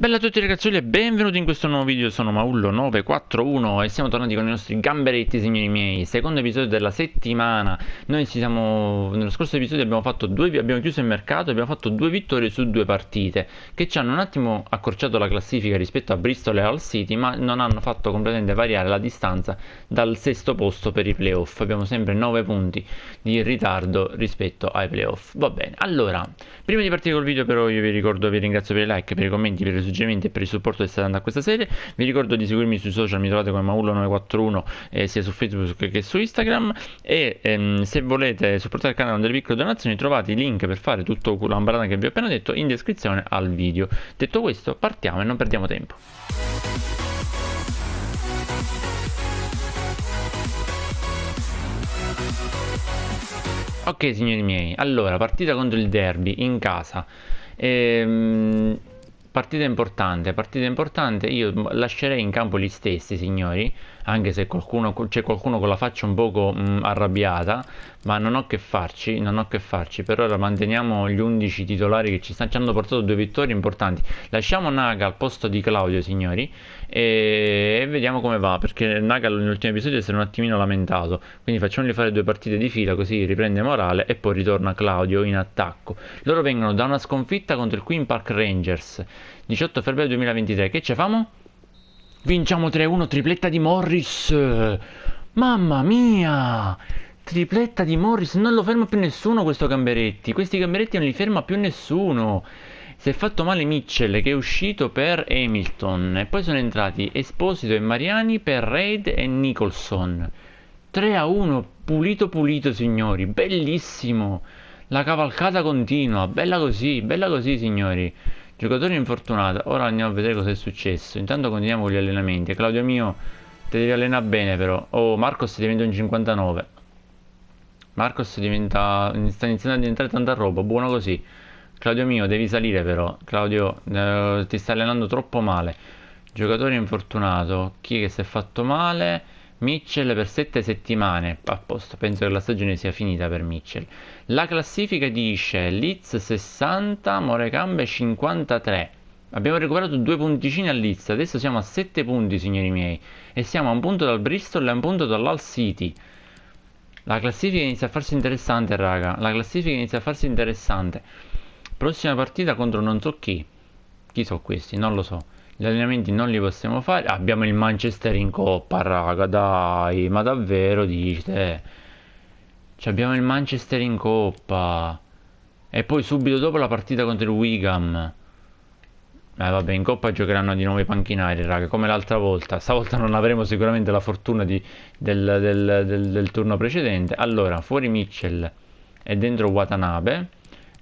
Bella a tutti ragazzuoli e benvenuti in questo nuovo video, sono Maullo941 e siamo tornati con i nostri gamberetti signori miei Secondo episodio della settimana, noi ci siamo, nello scorso episodio abbiamo, fatto due, abbiamo chiuso il mercato, e abbiamo fatto due vittorie su due partite Che ci hanno un attimo accorciato la classifica rispetto a Bristol e Hull City ma non hanno fatto completamente variare la distanza dal sesto posto per i playoff Abbiamo sempre 9 punti di ritardo rispetto ai playoff Va bene, allora, prima di partire col video però io vi ricordo, vi ringrazio per i like, per i commenti, per i suggerimenti per il supporto che state dando a questa serie. Vi ricordo di seguirmi sui social, mi trovate come Maullo941 eh, sia su Facebook che su Instagram. E ehm, se volete supportare il canale con delle piccole donazioni, trovate i link per fare tutto l'ambarana che vi ho appena detto in descrizione al video. Detto questo, partiamo e non perdiamo tempo. Ok signori miei, allora partita contro il derby in casa. Ehm, Partita importante, partita importante, io lascerei in campo gli stessi signori, anche se qualcuno, c'è qualcuno con la faccia un poco mh, mm, arrabbiata, ma non ho che farci, non ho che farci, per ora manteniamo gli 11 titolari che ci, stanno, ci hanno portato due vittorie importanti, lasciamo Naga al posto di Claudio signori e, e vediamo come va, perché Naga nell'ultimo episodio si è un attimino lamentato, quindi facciamogli fare due partite di fila così riprende morale e poi ritorna Claudio in attacco, loro vengono da una sconfitta contro il Queen Park Rangers, 18 febbraio 2023, che ci famo? Vinciamo 3-1, tripletta di Morris. Mamma mia! Tripletta di Morris, non lo ferma più nessuno questo Gamberetti. Questi Gamberetti non li ferma più nessuno. Si è fatto male Mitchell che è uscito per Hamilton e poi sono entrati Esposito e Mariani per Reid e Nicholson. 3 a 1, pulito pulito signori, bellissimo. La cavalcata continua, bella così, bella così signori. Giocatore infortunato, ora andiamo a vedere cosa è successo. Intanto continuiamo con gli allenamenti. Claudio mio, ti devi allenare bene però. Oh, Marcos diventa un 59. Marcos diventa... sta iniziando a diventare tanta roba, buono così. Claudio mio, devi salire però. Claudio, eh, ti sta allenando troppo male. Giocatore infortunato. Chi che si è fatto male? Mitchell per 7 settimane, a posto, penso che la stagione sia finita per Mitchell. La classifica dice Leeds 60, Morecambe 53. Abbiamo recuperato due punticini a adesso siamo a 7 punti signori miei e siamo a un punto dal Bristol e a un punto dall'All City. La classifica inizia a farsi interessante raga, la classifica inizia a farsi interessante. Prossima partita contro non so chi. Chi sono questi? Non lo so. Gli allenamenti non li possiamo fare. Abbiamo il Manchester in coppa, raga, dai. Ma davvero dite? Cioè, abbiamo il Manchester in coppa. E poi subito dopo la partita contro il Wigan. Eh vabbè, in coppa giocheranno di nuovo i panchinari, raga, come l'altra volta. Stavolta non avremo sicuramente la fortuna di, del, del, del, del, turno precedente. Allora, fuori Mitchell e dentro Watanabe.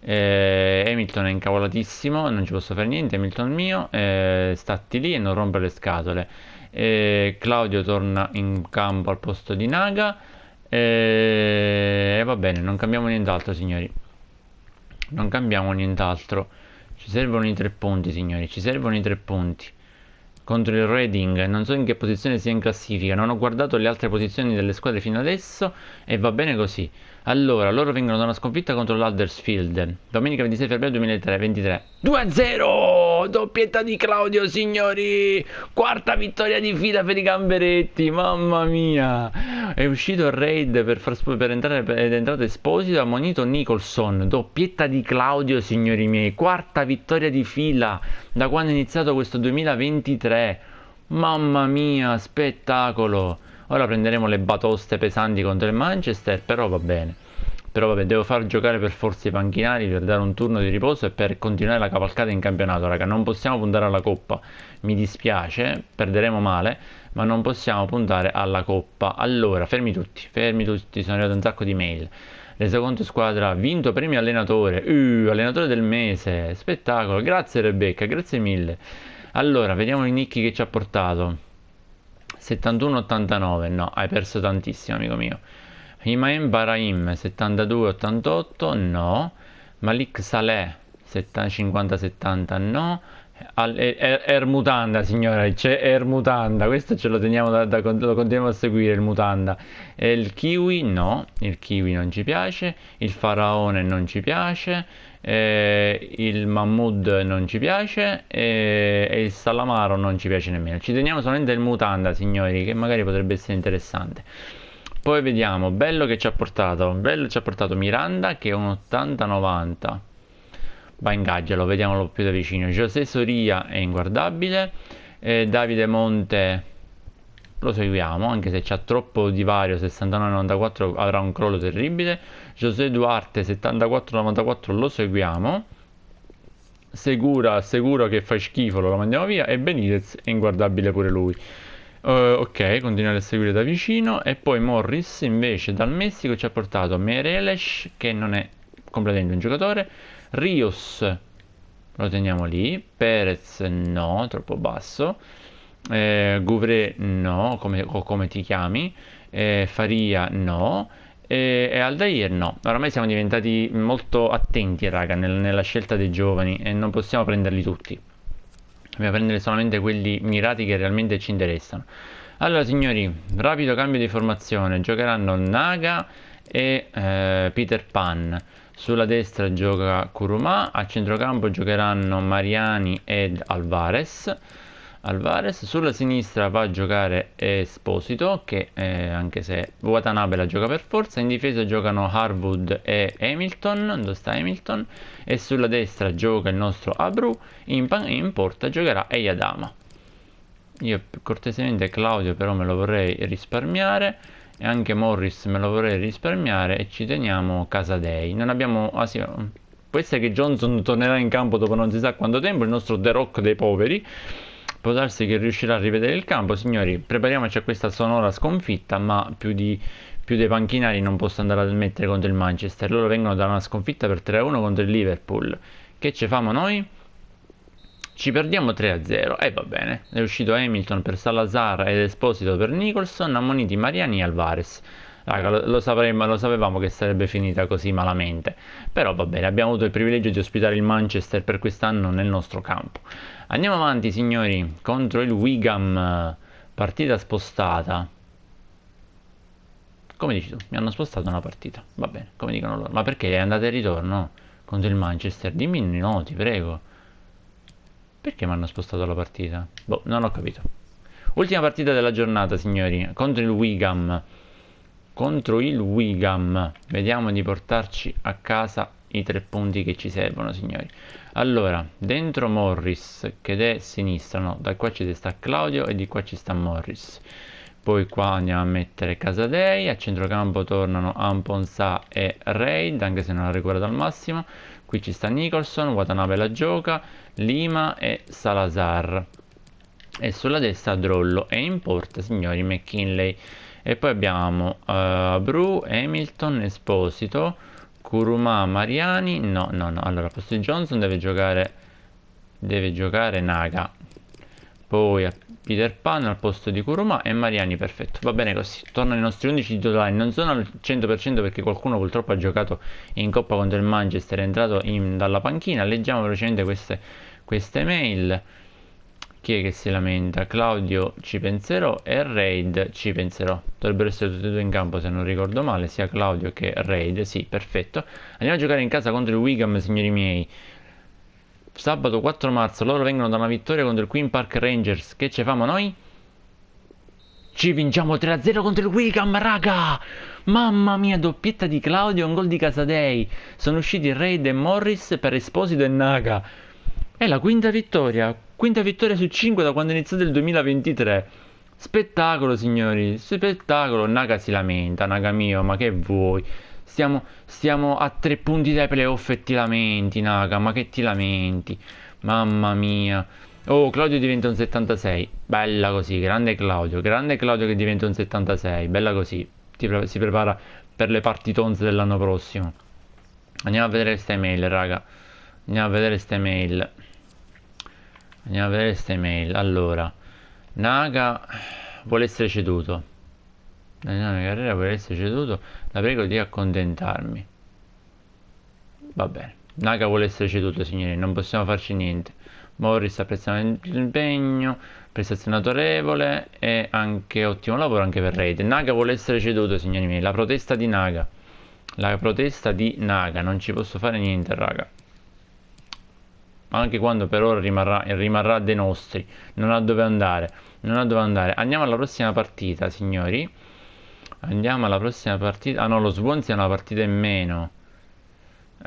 Eh, Hamilton è incavolatissimo, non ci posso fare niente, Hamilton mio, eh, statti lì e non rompere le scatole. Eh, Claudio torna in campo al posto di Naga eh, e va bene, non cambiamo nient'altro signori. Non cambiamo nient'altro. Ci servono i tre punti signori, ci servono i tre punti contro il Reading, non so in che posizione sia in classifica, non ho guardato le altre posizioni delle squadre fino adesso e va bene così. Allora, loro vengono da una sconfitta contro l'Aldersfield, domenica 26 febbraio 2023, 2-0! doppietta di Claudio, signori. Quarta vittoria di fila per i gamberetti, mamma mia. È uscito il raid per, far, per entrare ed è entrato Esposito, ha ammonito Nicholson. Doppietta di Claudio, signori miei. Quarta vittoria di fila da quando è iniziato questo 2023. Mamma mia, spettacolo. Ora prenderemo le batoste pesanti contro il Manchester, però va bene però vabbè, devo far giocare per forza i panchinari per dare un turno di riposo e per continuare la cavalcata in campionato, raga, non possiamo puntare alla coppa, mi dispiace, perderemo male, ma non possiamo puntare alla coppa. Allora, fermi tutti, fermi tutti, sono arrivato un sacco di mail. Resoconto squadra, vinto premio allenatore, uh, allenatore del mese, spettacolo, grazie Rebecca, grazie mille. Allora, vediamo i nicchi che ci ha portato. 71-89, no, hai perso tantissimo amico mio. Himaem Baraim 72-88 no, Malik Saleh 50-70 no, Al, er, er, Mutanda signora, c'è Er questo ce lo teniamo da, da, lo continuiamo a seguire il Mutanda, e il Kiwi no, il Kiwi non ci piace, il Faraone non ci piace, eh, il Mahmood non ci piace eh, e il Salamaro non ci piace nemmeno, ci teniamo solamente il Mutanda signori che magari potrebbe essere interessante. Poi vediamo, bello che ci ha portato, bello ci ha portato Miranda che è un 80-90. Va in gaggialo vediamolo più da vicino. José Soria è inguardabile, eh, Davide Monte lo seguiamo, anche se c'ha troppo divario, 69-94 avrà un crollo terribile. José Duarte 74-94 lo seguiamo. Segura, sicuro che fa schifo, lo mandiamo via. E Benitez è inguardabile pure lui. Uh, ok, continuare a seguire da vicino. E poi Morris invece dal Messico ci ha portato Mereles, che non è completamente un giocatore. Rios lo teniamo lì. Perez no, troppo basso. Eh, Gouvré no, come, o come ti chiami. Eh, Faria no e, eh, e Aldair no. Oramai siamo diventati molto attenti, raga, nel, nella scelta dei giovani e non possiamo prenderli tutti. Dobbiamo prendere solamente quelli mirati che realmente ci interessano. Allora signori, rapido cambio di formazione. Giocheranno Naga e eh, Peter Pan. Sulla destra gioca Kuruma, a centrocampo giocheranno Mariani ed Alvarez. Alvarez, sulla sinistra va a giocare Esposito che eh, anche se Watanabe la gioca per forza, in difesa giocano Harwood e Hamilton, dove sta Hamilton, e sulla destra gioca il nostro Abru, in, in porta giocherà Eyadama. Io cortesemente Claudio però me lo vorrei risparmiare e anche Morris me lo vorrei risparmiare e ci teniamo Casadei. Non abbiamo... Ah, sì, può essere che Johnson tornerà in campo dopo non si sa quanto tempo, il nostro The Rock dei poveri. Può darsi che riuscirà a rivedere il campo. Signori, prepariamoci a questa sonora sconfitta, ma più, di, più dei panchinari non posso andare ad mettere contro il Manchester. Loro vengono da una sconfitta per 3-1 contro il Liverpool. Che ci famo noi? Ci perdiamo 3-0 e eh, va bene. È uscito Hamilton per Salazar ed Esposito per Nicholson, ammoniti Mariani e Alvarez. Raga, lo, lo, sapremmo, lo sapevamo che sarebbe finita così malamente. Però va bene, abbiamo avuto il privilegio di ospitare il Manchester per quest'anno nel nostro campo. Andiamo avanti, signori, contro il Wigan. Partita spostata. Come dici tu? Mi hanno spostato una partita. Va bene, come dicono loro. Ma perché è andata in ritorno contro il Manchester? Dimmi no, ti prego. Perché mi hanno spostato la partita? Boh, non ho capito. Ultima partita della giornata, signori, contro il Wigan contro il Wigam. Vediamo di portarci a casa i tre punti che ci servono, signori. Allora, dentro Morris, che è sinistra, no, da qua ci sta Claudio e di qua ci sta Morris. Poi qua andiamo a mettere Casadei, a centrocampo tornano Amponsa e Raid, anche se non l'ha recuperato al massimo. Qui ci sta Nicholson, Watanabe la gioca, Lima e Salazar. E sulla destra Drollo e in porta, signori, McKinley e poi abbiamo uh, Bru, Hamilton, Esposito, Kuruma, Mariani, no, no, no, allora posto Johnson deve giocare, deve giocare Naga, poi Peter Pan al posto di Kuruma e Mariani perfetto, va bene così, tornano i nostri 11 titolari, non sono al 100% perché qualcuno purtroppo ha giocato in coppa contro il Manchester, è entrato in, dalla panchina, leggiamo velocemente queste, queste mail, chi è che si lamenta? Claudio ci penserò e Raid ci penserò. Dovrebbero essere tutti e due in campo se non ricordo male, sia Claudio che Raid, sì, perfetto. Andiamo a giocare in casa contro il Wigan, signori miei. Sabato 4 marzo, loro vengono da una vittoria contro il Queen Park Rangers. Che ci famo noi? Ci vinciamo 3-0 contro il Wickham, raga! Mamma mia, doppietta di Claudio, un gol di Casadei. Sono usciti Raid e Morris per Esposito e Naga. È la quinta vittoria, Quinta vittoria su 5 da quando è iniziato il 2023. Spettacolo, signori, spettacolo. Naga si lamenta, Naga mio, ma che vuoi? Stiamo, stiamo a tre punti dai playoff e ti lamenti, Naga, ma che ti lamenti? Mamma mia. Oh, Claudio diventa un 76. Bella così, grande Claudio. Grande Claudio che diventa un 76. Bella così. Pre si prepara per le partitonze dell'anno prossimo. Andiamo a vedere queste mail, raga. Andiamo a vedere queste mail. Andiamo a vedere queste mail. Allora, Naga vuole essere ceduto. mia carriera vuole essere ceduto. La prego di accontentarmi. Va bene. Naga vuole essere ceduto, signori. Non possiamo farci niente. Morris apprezzano l'impegno, prestazione autorevole e anche ottimo lavoro anche per Raid. Naga vuole essere ceduto, signori miei. La protesta di Naga. La protesta di Naga. Non ci posso fare niente, raga anche quando per ora rimarrà, rimarrà dei nostri, non ha dove andare, non ha dove andare. Andiamo alla prossima partita, signori. Andiamo alla prossima partita. Ah no, lo Swansea è una partita in meno.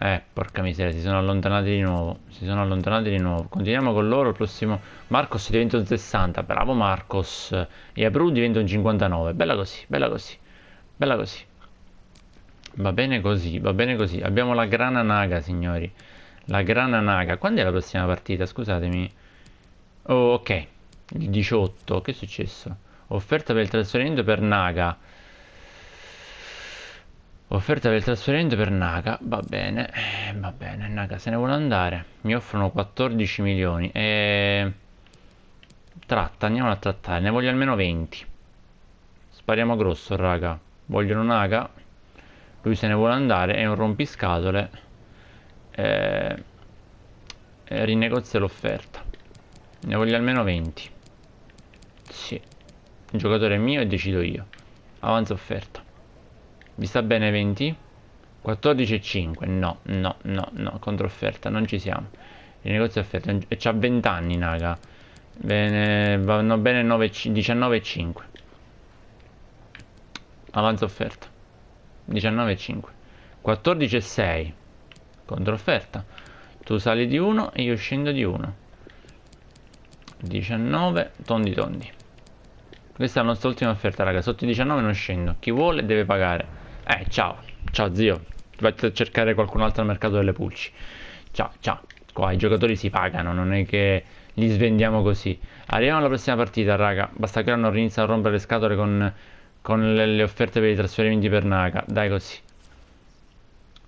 Eh, porca miseria, si sono allontanati di nuovo. Si sono allontanati di nuovo. Continuiamo con loro. Il prossimo Marcos diventa un 60. Bravo Marcos. E Abru diventa un 59. Bella così, bella così. Bella così. Va bene così, va bene così. Abbiamo la grana naga, signori. La Grana Naga. Quando è la prossima partita? Scusatemi. Oh, ok. Il 18. Che è successo? Offerta per il trasferimento per Naga. Offerta per il trasferimento per Naga. Va bene. Va bene. Naga se ne vuole andare. Mi offrono 14 milioni. E... Tratta. Andiamo a trattare. Ne voglio almeno 20. Spariamo grosso, raga. Vogliono Naga. Lui se ne vuole andare. È un rompiscatole eh, rinegozia l'offerta. Ne voglio almeno 20. Sì. Il giocatore è mio e decido io. Avanza offerta. Vi sta bene 20? 14,5. No, no, no, no. Controfferta, non ci siamo. Rinegozia offerta. E c'ha 20 anni, naga. Bene, vanno bene 19,5. Avanza offerta. 19,5. 14,6 controfferta tu sali di 1 e io scendo di 1 19 tondi tondi questa è la nostra ultima offerta raga sotto i 19 non scendo chi vuole deve pagare eh ciao ciao zio vatti a cercare qualcun altro al mercato delle pulci ciao ciao qua i giocatori si pagano non è che li svendiamo così arriviamo alla prossima partita raga basta che non iniziano a rompere le scatole con, con le, le offerte per i trasferimenti per Naga dai così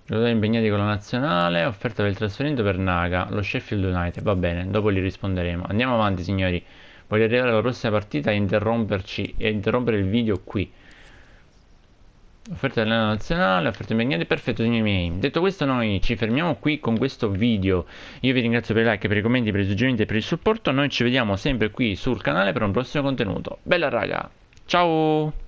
Giocatore impegnati con la nazionale, offerta per il trasferimento per Naga, lo Sheffield United, va bene, dopo gli risponderemo. Andiamo avanti signori, voglio arrivare alla prossima partita e interromperci, e interrompere il video qui. Offerta della nazionale, offerta impegnati, perfetto signori miei. Detto questo noi ci fermiamo qui con questo video. Io vi ringrazio per i like, per i commenti, per i suggerimenti e per il supporto. Noi ci vediamo sempre qui sul canale per un prossimo contenuto. Bella raga, ciao!